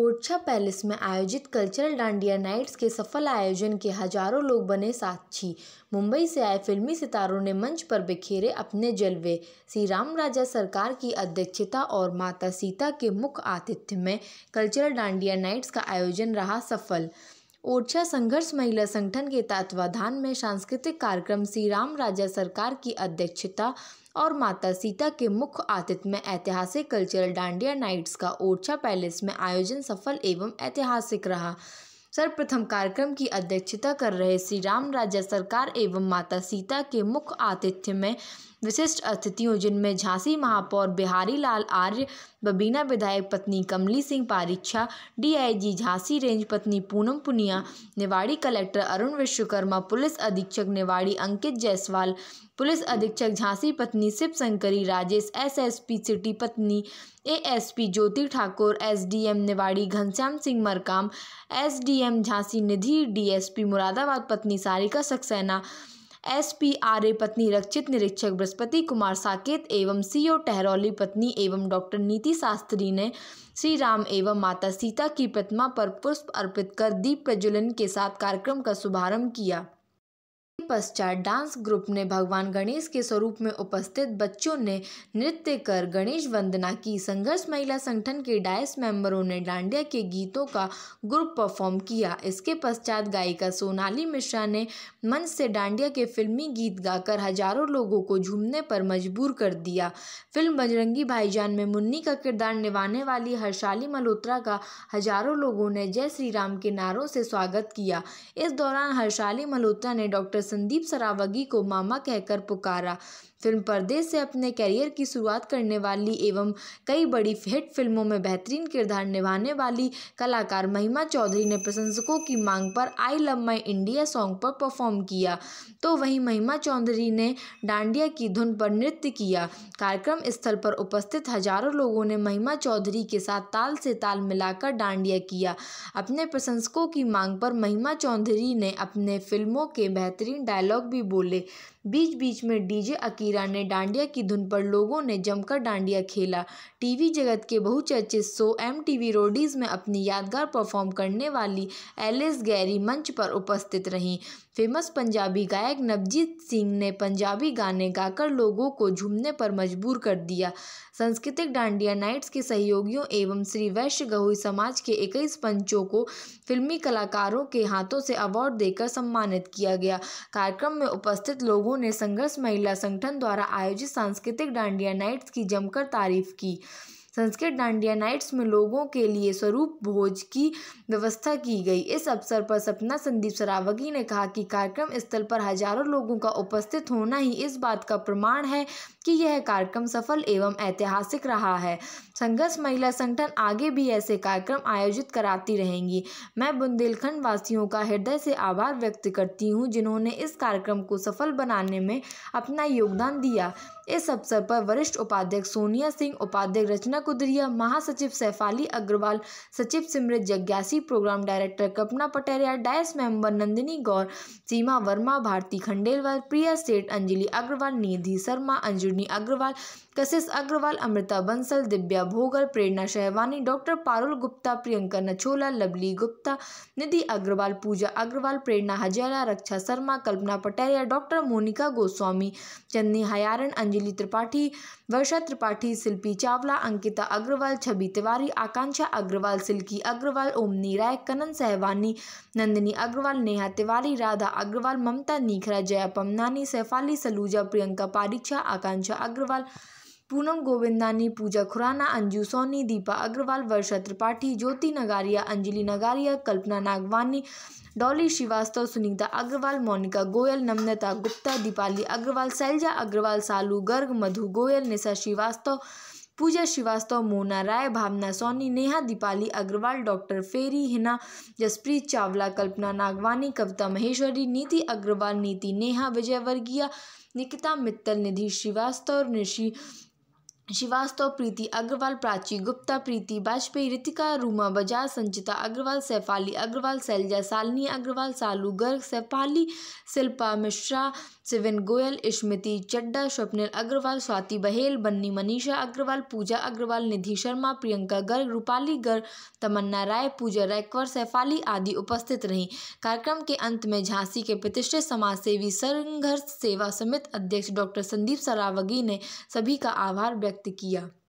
Orchha palace में आयोजित cultural dandiya nights के सफल आयोजन के हजारों लोग बने साक्षी मुंबई से आए फिल्मी सितारों ने मंच पर बिखेरे अपने जलवे श्री राम राजा सरकार की अध्यक्षता और माता सीता के मुख्य आतिथ्य में कल्चरल डांडिया नाइट्स का आयोजन रहा सफल ओरछा संघर्ष महिला संगठन के तत्वाधान में सांस्कृतिक कार्यक्रम श्री राम राजा सरकार की अध्यक्षता और माता सीता के मुख्य आतिथ्य में ऐतिहासिक कल्चरल डांडिया नाइट्स का ओरछा पैलेस में आयोजन सफल एवं ऐतिहासिक रहा सर्वप्रथम कार्यक्रम की अध्यक्षता कर रहे श्री राम राजा सरकार एवं माता सीता के मुख्य आतिथ्य में विशिष्ट अतिथियों जिनमें झांसी महापौर बिहारी लाल आर्य बबीना विधायक पत्नी कमली सिंह पारीक्षा डीआईजी झांसी रेंज पत्नी पूनम पुनिया निवाड़ी कलेक्टर अरुण विश्वकर्मा पुलिस अधीक्षक निवाड़ी अंकित जायसवाल पुलिस अधीक्षक झांसी पत्नी शिव शंकरी राजेश एसएसपी सिटी पत्नी ASP Jyoti Thakur SDM Niwari Ghanshyam Singh Markam SDM Jhansi Nidhi DSP Moradabad पत्नी सारिका सक्सेना एसपीआरए पत्नी रक्षित निरीक्षक बृहस्पति कुमार साकेत एवं सीओ टहरौली पत्नी एवं डॉक्टर नीति शास्त्री ने श्री राम एवं माता सीता की प्रतिमा पर पुष्प अर्पित कर दीप प्रज्वलन के साथ कार्यक्रम का शुभारंभ किया पश्चात डांस ग्रुप ने भगवान गणेश के स्वरूप में उपस्थित बच्चों ने नृत्य कर गणेश वंदना की संघर्ष महिला संगठन के डायस मेंबरों ने डांडिया के गीतों का ग्रुप परफॉर्म किया इसके पश्चात गायिका सोनाली मिश्रा ने मंच से डांडिया के फिल्मी गीत गाकर हजारों लोगों को झूमने पर मजबूर कर दिया फिल्म बजरंगी भाईजान में मुन्नी का किरदार निभाने वाली हर्षाली मल्होत्रा का हजारों लोगों ने जय श्री राम के नारों से स्वागत किया इस दौरान हर्षाली मल्होत्रा ने डॉक्टर संदीप सरावगी को मामा कहकर पुकारा फिल्म पर्दे से अपने करियर की शुरुआत करने वाली एवं कई बड़ी हिट फिल्मों में बेहतरीन किरदार निभाने वाली कलाकार महिमा चौधरी ने प्रशंसकों की मांग पर I love my India song पर परफॉर्म किया तो वहीं महिमा चौधरी ने डांडिया की धुन पर नृत्य किया कार्यक्रम स्थल पर उपस्थित हजारों लोगों ने महिमा चौधरी के साथ ताल से ताल मिलाकर डांडिया किया अपने प्रशंसकों की मांग पर महिमा चौधरी ने अपने फिल्मों के बेहतरीन डायलॉग भी बोले बीच बीच में डीजे अकील मीरा ने डांडिया की धुन पर लोगों ने जमकर डांडिया खेला टीवी जगत के बहुचर्चित शो एम टीवी रोडीज़ में अपनी यादगार परफॉर्म करने वाली एलिस गैरी मंच पर उपस्थित रहीं फेमस पंजाबी गायक नवजीत सिंह ने पंजाबी गाने गाकर लोगों को झूमने पर मजबूर कर दिया सांस्कृतिक डांडिया नाइट्स के सहयोगियों एवं श्री वैश्य गहुई समाज के इक्कीस पंचों को फिल्मी कलाकारों के हाथों से अवार्ड देकर सम्मानित किया गया कार्यक्रम में उपस्थित लोगों ने संघर्ष महिला संगठन द्वारा आयोजित सांस्कृतिक डांडिया नाइट्स की जमकर तारीफ की संस्कृत डांडिया नाइट्स में लोगों के लिए स्वरूप भोज की व्यवस्था की गई इस अवसर पर सपना संदीप सरावगी ने कहा कि कार्यक्रम स्थल पर हजारों लोगों का उपस्थित होना ही इस बात का प्रमाण है कि यह कार्यक्रम सफल एवं ऐतिहासिक रहा है संघर्ष महिला संगठन आगे भी ऐसे कार्यक्रम आयोजित कराती रहेंगी मैं बुंदेलखंड वासियों का हृदय से आभार व्यक्त करती हूँ जिन्होंने इस कार्यक्रम को सफल बनाने में अपना योगदान दिया इस अवसर पर वरिष्ठ उपाध्यक्ष सोनिया सिंह उपाध्यक्ष रचना कुदरिया महासचिव सैफाली अग्रवाल सचिव सिमरत जग्ञासी programme director Kalpana Pateria dais member Nandini Gaur Seema Verma Bharti Khandelwal Priya Seth Anjali Agarwal निधि शर्मा अंजुनी अग्रवाल कशिश Agarwal Amrita Bansal Divya Bhogal Prerna Shahwani doctor Parul Gupta Priyanka Nachhola Lovely Gupta Nidhi Agarwal Pooja Agarwal Prerna Hazara Raksha Sharma Kalpana Pateria doctor Monika Goswami Chandni Hayaran Anjali Tripathi Varsha Tripathi Shilpi Chawla Ankit Ankita Agarwal Chhavi Tiwari Akanksha Agarwal Silky Agarwal Omni Rai Kanan Sahwani Nandini Agarwal Neha Tiwari Radha Agarwal Mamta Nikhra Jaya Pamnani Saifali Saluja Priyanka Pariksha Akanksha Agarwal Poonam Govindani Pooja Khurana Anju Soni Deepa Agarwal Varsha Tripathi Jyoti Nagaria Anjali Nagaria Kalpana Nagwani Dolly Srivastava Sunita Agarwal Monika Goyal Namnata Gupta Deepali Agarwal Shailja Agarwal Salu Garg Madhu Goyal Nisha Srivastava Pooja Srivastava Mona Rai Bhavna Soni Neha Deepali Agarwal doctor Feri Hina Jaspreet Chawla Kalpana Nagwani Kavita Maheshwari Niti Agarwal नीति नेहा विजयवर्गीय निकिता मित्तल निधि श्रीवास्तव ऋषि निशी श्रीवास्तव प्रीति अग्रवाल प्राची गुप्ता प्रीति वाजपेयी रितिका रूमा बजाज संचिता अग्रवाल सैफाली अग्रवाल सैलजा सालनी अग्रवाल सालू गर्ग सैफाली शिल्पा मिश्रा सिविन गोयल स्मृति चड्डा स्वप्निल अग्रवाल स्वाति बहेल बन्नी मनीषा अग्रवाल पूजा अग्रवाल निधि शर्मा प्रियंका गर्ग रूपाली गर्ग तमन्ना राय पूजा रायकवर सैफाली आदि उपस्थित रहीं कार्यक्रम के अंत में झांसी के प्रतिष्ठित समाजसेवी संघर्ष सेवा समिति अध्यक्ष डॉक्टर संदीप सरावगी ने सभी का आभार व्यक्त και να